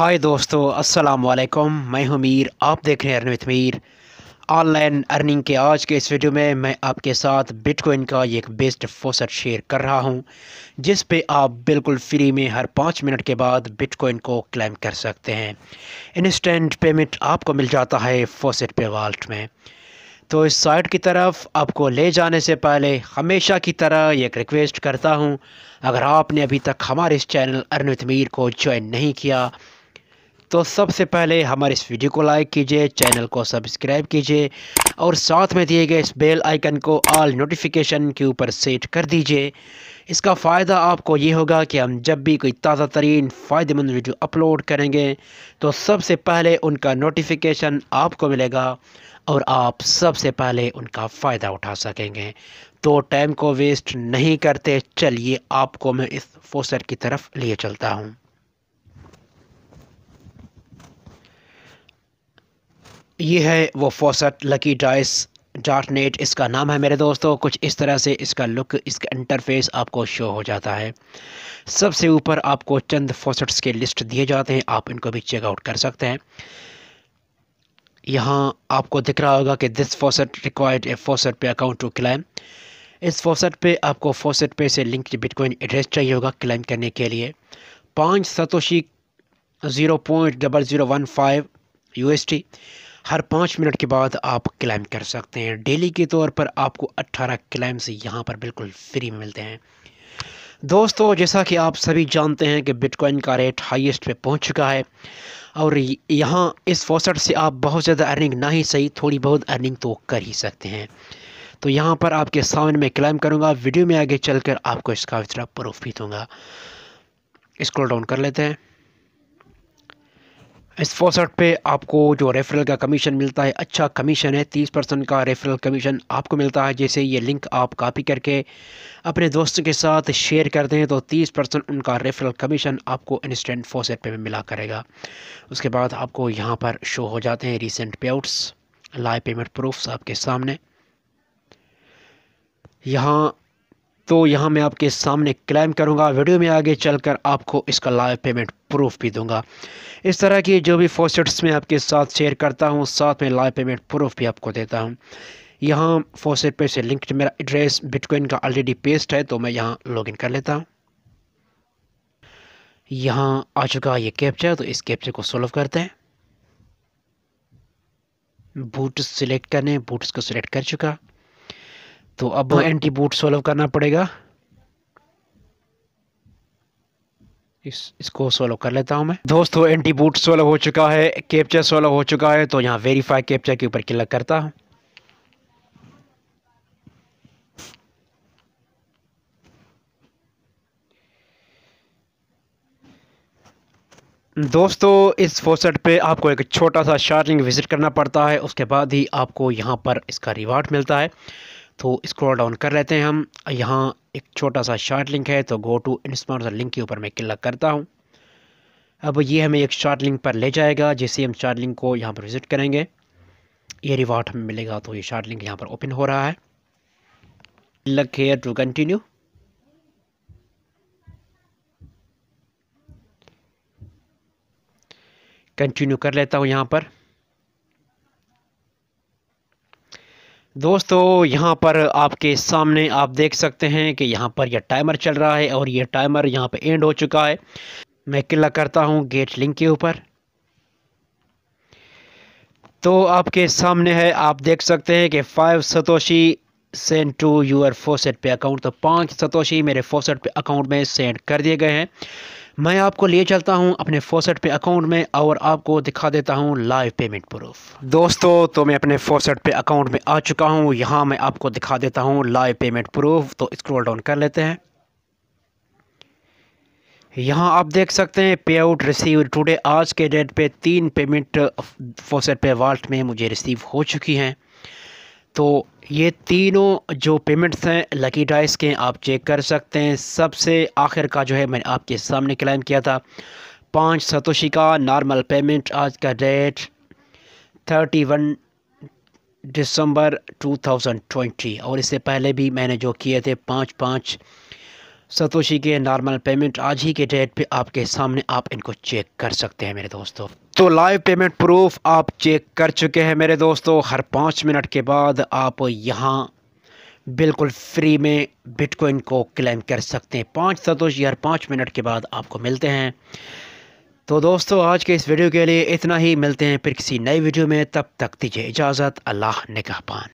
हाय दोस्तों अस्सलाम वालेकुम मैं हूं मीर आप देख रहे हैं अरविंद मीर ऑनलाइन अर्निंग के आज के इस वीडियो में मैं आपके साथ बिटकॉइन का एक बेस्ट फोसट शेयर कर रहा हूं जिस पे आप बिल्कुल फ्री में हर पाँच मिनट के बाद बिटकॉइन को क्लेम कर सकते हैं इंस्टेंट पेमेंट आपको मिल जाता है फोसेट पे वाल्ट में तो इस साइट की तरफ आपको ले जाने से पहले हमेशा की तरह एक रिक्वेस्ट करता हूँ अगर आपने अभी तक हमारे इस चैनल अरनित मीर को ज्वाइन नहीं किया तो सबसे पहले हमारे इस वीडियो को लाइक कीजिए चैनल को सब्सक्राइब कीजिए और साथ में दिए गए इस बेल आइकन को ऑल नोटिफिकेशन के ऊपर सेट कर दीजिए इसका फ़ायदा आपको ये होगा कि हम जब भी कोई ताज़ा तरीन फ़ायदेमंद वीडियो अपलोड करेंगे तो सबसे पहले उनका नोटिफिकेशन आपको मिलेगा और आप सबसे पहले उनका फ़ायदा उठा सकेंगे तो टाइम को वेस्ट नहीं करते चलिए आपको मैं इस फोसर की तरफ लिए चलता हूँ ये है वो faucet lucky dice dot net इसका नाम है मेरे दोस्तों कुछ इस तरह से इसका लुक इसका इंटरफेस आपको शो हो जाता है सबसे ऊपर आपको चंद फोसट्स के लिस्ट दिए जाते हैं आप इनको भी चेकआउट कर सकते हैं यहाँ आपको दिख रहा होगा कि दिस फोसेट रिक्वायर्ड ए फोसट पे अकाउंट टू क्लेम इस फोसट पे आपको फोसेट पे से लिंक बिटकॉइन एड्रेस चाहिए होगा क्लेम करने के लिए पाँच satoshi zero point double zero one five U S T हर पाँच मिनट के बाद आप क्लाइम कर सकते हैं डेली के तौर पर आपको अट्ठारह क्लाइम्स यहाँ पर बिल्कुल फ्री में मिलते हैं दोस्तों जैसा कि आप सभी जानते हैं कि बिटकॉइन का रेट हाईएस्ट पे पहुंच चुका है और यहाँ इस फोसट से आप बहुत ज़्यादा अर्निंग ना ही सही थोड़ी बहुत अर्निंग तो कर ही सकते हैं तो यहाँ पर आपके सामने मैं क्लाइम करूँगा वीडियो में आगे चलकर आपको इसका विचरा प्रूफ भी दूँगा इसको डाउन कर लेते हैं इस फोसट पे आपको जो रेफरल का कमीशन मिलता है अच्छा कमीशन है तीस परसेंट का रेफरल कमीशन आपको मिलता है जैसे ये लिंक आप कॉपी करके अपने दोस्तों के साथ शेयर कर दें तो तीस परसेंट उनका रेफरल कमीशन आपको इंस्टेंट फोसेट पे में मिला करेगा उसके बाद आपको यहाँ पर शो हो जाते हैं रिसेंट पे आउट्स लाइव पेमेंट प्रूफ्स आपके सामने यहाँ तो यहाँ मैं आपके सामने क्लेम करूँगा वीडियो में आगे चल आपको इसका लाइव पेमेंट प्रूफ भी दूँगा इस तरह की जो भी फोसेट्स मैं आपके साथ शेयर करता हूँ साथ में लाइव पेमेंट प्रूफ भी आपको देता हूँ यहाँ फोसेट पे से लिंक मेरा एड्रेस बिटकॉइन का ऑलरेडी पेस्ट है तो मैं यहाँ लॉगिन कर लेता हूँ यहाँ आ चुका ये कैप्चा तो इस कैप्चर को सोल्व करते हैं बूट सिलेक्ट करने बूट्स को सिलेक्ट कर चुका तो अब एंटी बूट सोल्व करना पड़ेगा इस इसको सोलो कर लेता हूं मैं दोस्तों एंटी बूट सोलो हो चुका है कैप्चर सोलो हो चुका है तो यहाँ वेरीफाई कैप्चर के ऊपर क्लिक करता हूं दोस्तों इस फोसेट पे आपको एक छोटा सा चार्जिंग विजिट करना पड़ता है उसके बाद ही आपको यहाँ पर इसका रिवार्ड मिलता है तो स्क्रॉल डाउन कर लेते हैं हम यहाँ एक छोटा सा शॉर्ट लिंक है तो गो टू इंस्पॉन्सर लिंक के ऊपर मैं क्लिक करता हूँ अब ये हमें एक शॉर्ट लिंक पर ले जाएगा जैसे हम शॉर्ट लिंक को यहाँ पर विज़िट करेंगे ये रिवार्ड हमें मिलेगा तो ये शॉर्ट लिंक यहाँ पर ओपन हो रहा है luck here to continue continue कर लेता हूँ यहाँ पर दोस्तों यहाँ पर आपके सामने आप देख सकते हैं कि यहाँ पर यह टाइमर चल रहा है और यह टाइमर यहाँ पर एंड हो चुका है मैं किला करता हूँ गेट लिंक के ऊपर तो आपके सामने है आप देख सकते हैं कि five satoshi send to your faucet pay account तो पांच सतोशी मेरे फोसेट पे अकाउंट में सेंड कर दिए गए हैं मैं आपको ले चलता हूं अपने फोसेट पे अकाउंट में और आपको दिखा देता हूं लाइव पेमेंट प्रूफ दोस्तों तो मैं अपने फोसेट पे अकाउंट में आ चुका हूं यहां मैं आपको दिखा देता हूं लाइव पेमेंट प्रूफ तो स्क्रॉल डाउन कर लेते हैं यहां आप देख सकते हैं पे आउट रिसीव टुडे आज के डेट पे तीन पेमेंट फोसेट पे वाल्ट में मुझे रिसीव हो चुकी हैं तो ये तीनों जो पेमेंट्स हैं लकी डाइस के आप चेक कर सकते हैं सबसे आखिर का जो है मैंने आपके सामने क्लेम किया था पाँच सतोशी का नॉर्मल पेमेंट आज का date thirty one December two thousand twenty और इससे पहले भी मैंने जो किए थे पाँच पाँच सतोशी के नॉर्मल पेमेंट आज ही के डेट पे आपके सामने आप इनको चेक कर सकते हैं मेरे दोस्तों तो लाइव पेमेंट प्रूफ आप चेक कर चुके हैं मेरे दोस्तों हर पाँच मिनट के बाद आप यहाँ बिल्कुल फ्री में बिटकॉइन को क्लेम कर सकते हैं पाँच सतोशी हर पाँच मिनट के बाद आपको मिलते हैं तो दोस्तों आज के इस वीडियो के लिए इतना ही मिलते हैं फिर किसी नई वीडियो में तब तक दीजिए इजाज़त अल्लाह निगहबान